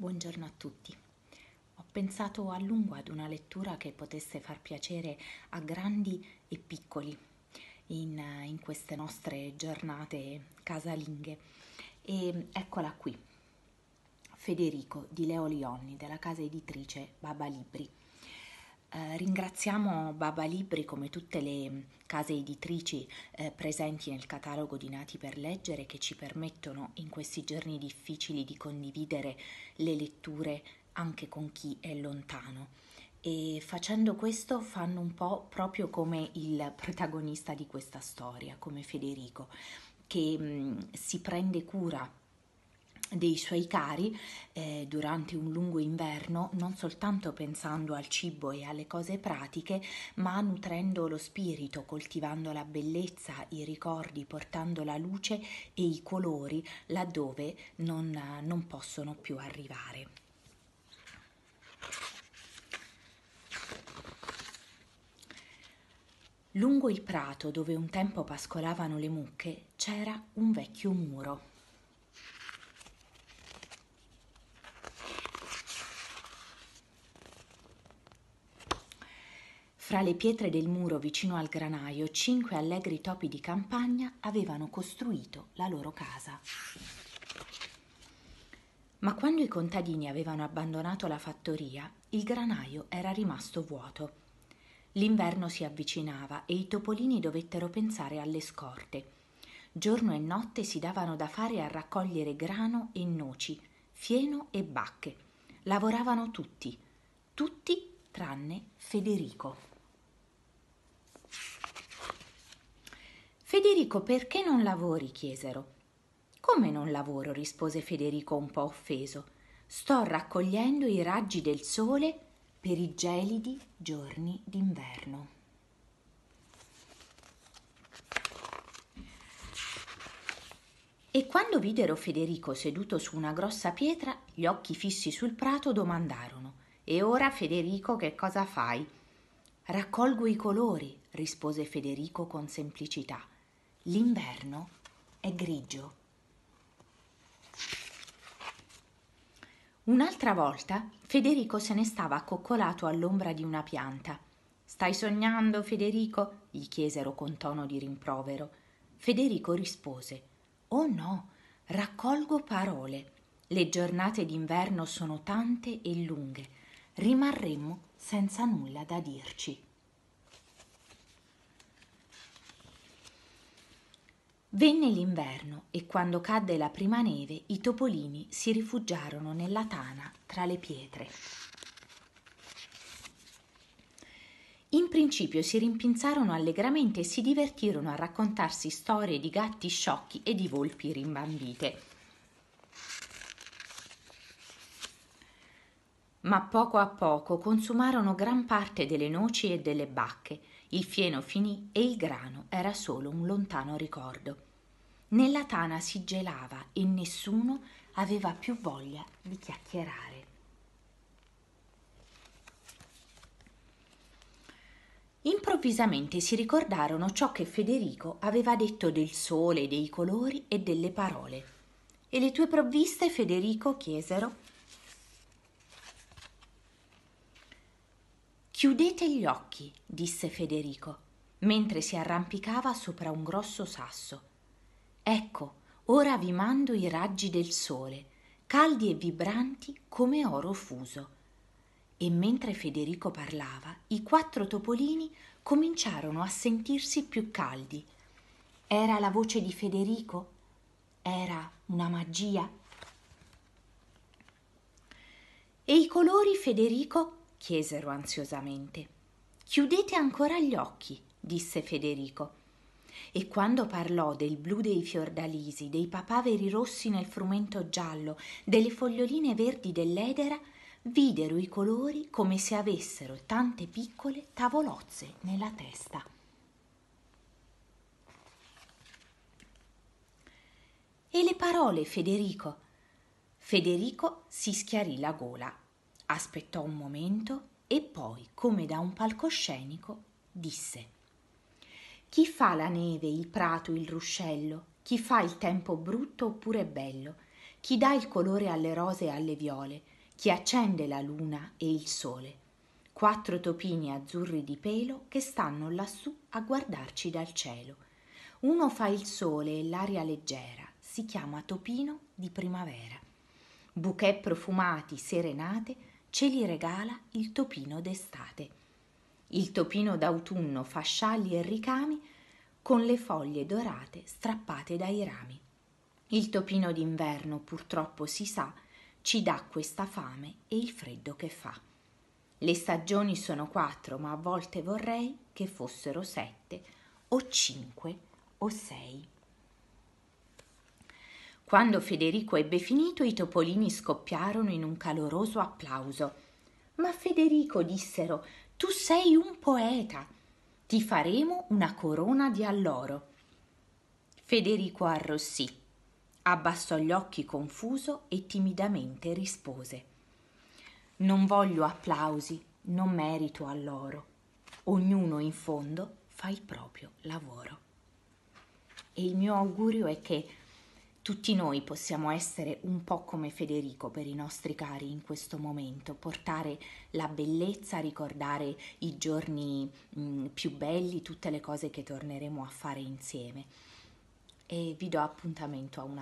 Buongiorno a tutti. Ho pensato a lungo ad una lettura che potesse far piacere a grandi e piccoli in, in queste nostre giornate casalinghe. E eccola qui, Federico di Leo Lionni della casa editrice Baba Libri. Eh, ringraziamo Baba Libri come tutte le mm, case editrici eh, presenti nel catalogo di Nati per Leggere che ci permettono in questi giorni difficili di condividere le letture anche con chi è lontano e facendo questo fanno un po' proprio come il protagonista di questa storia, come Federico, che mh, mm, si prende cura dei suoi cari eh, durante un lungo inverno, non soltanto pensando al cibo e alle cose pratiche, ma nutrendo lo spirito, coltivando la bellezza, i ricordi, portando la luce e i colori laddove non, non possono più arrivare. Lungo il prato dove un tempo pascolavano le mucche c'era un vecchio muro Fra le pietre del muro vicino al granaio, cinque allegri topi di campagna avevano costruito la loro casa. Ma quando i contadini avevano abbandonato la fattoria, il granaio era rimasto vuoto. L'inverno si avvicinava e i topolini dovettero pensare alle scorte. Giorno e notte si davano da fare a raccogliere grano e noci, fieno e bacche. Lavoravano tutti, tutti tranne Federico. Federico, perché non lavori? chiesero. Come non lavoro? rispose Federico un po' offeso. Sto raccogliendo i raggi del sole per i gelidi giorni d'inverno. E quando videro Federico seduto su una grossa pietra, gli occhi fissi sul prato domandarono E ora Federico che cosa fai? Raccolgo i colori, rispose Federico con semplicità. L'inverno è grigio. Un'altra volta Federico se ne stava accoccolato all'ombra di una pianta. Stai sognando, Federico? gli chiesero con tono di rimprovero. Federico rispose Oh no, raccolgo parole. Le giornate d'inverno sono tante e lunghe. Rimarremo senza nulla da dirci. Venne l'inverno e quando cadde la prima neve i topolini si rifugiarono nella tana tra le pietre. In principio si rimpinzarono allegramente e si divertirono a raccontarsi storie di gatti sciocchi e di volpi rimbambite. Ma poco a poco consumarono gran parte delle noci e delle bacche, il fieno finì e il grano era solo un lontano ricordo. Nella tana si gelava e nessuno aveva più voglia di chiacchierare. Improvvisamente si ricordarono ciò che Federico aveva detto del sole, dei colori e delle parole. E le tue provviste, Federico? chiesero. Chiudete gli occhi, disse Federico, mentre si arrampicava sopra un grosso sasso Ecco, ora vi mando i raggi del sole, caldi e vibranti come oro fuso. E mentre Federico parlava, i quattro topolini cominciarono a sentirsi più caldi. Era la voce di Federico? Era una magia? E i colori, Federico? chiesero ansiosamente. Chiudete ancora gli occhi, disse Federico e quando parlò del blu dei fiordalisi, dei papaveri rossi nel frumento giallo, delle foglioline verdi dell'edera, videro i colori come se avessero tante piccole tavolozze nella testa. E le parole, Federico? Federico si schiarì la gola, aspettò un momento e poi, come da un palcoscenico, disse chi fa la neve, il prato, il ruscello? Chi fa il tempo brutto oppure bello? Chi dà il colore alle rose e alle viole? Chi accende la luna e il sole? Quattro topini azzurri di pelo che stanno lassù a guardarci dal cielo. Uno fa il sole e l'aria leggera, si chiama topino di primavera. Bouquet profumati, serenate, ce li regala il topino d'estate. Il topino d'autunno fa scialli e ricami con le foglie dorate strappate dai rami. Il topino d'inverno, purtroppo si sa, ci dà questa fame e il freddo che fa. Le stagioni sono quattro, ma a volte vorrei che fossero sette o cinque o sei. Quando Federico ebbe finito, i topolini scoppiarono in un caloroso applauso. Ma Federico, dissero, tu sei un poeta. Ti faremo una corona di alloro. Federico arrossì, abbassò gli occhi confuso e timidamente rispose. Non voglio applausi, non merito alloro. Ognuno in fondo fa il proprio lavoro. E il mio augurio è che tutti noi possiamo essere un po' come Federico per i nostri cari in questo momento, portare la bellezza, ricordare i giorni mh, mm, più belli, tutte le cose che torneremo a fare insieme. E vi do appuntamento a una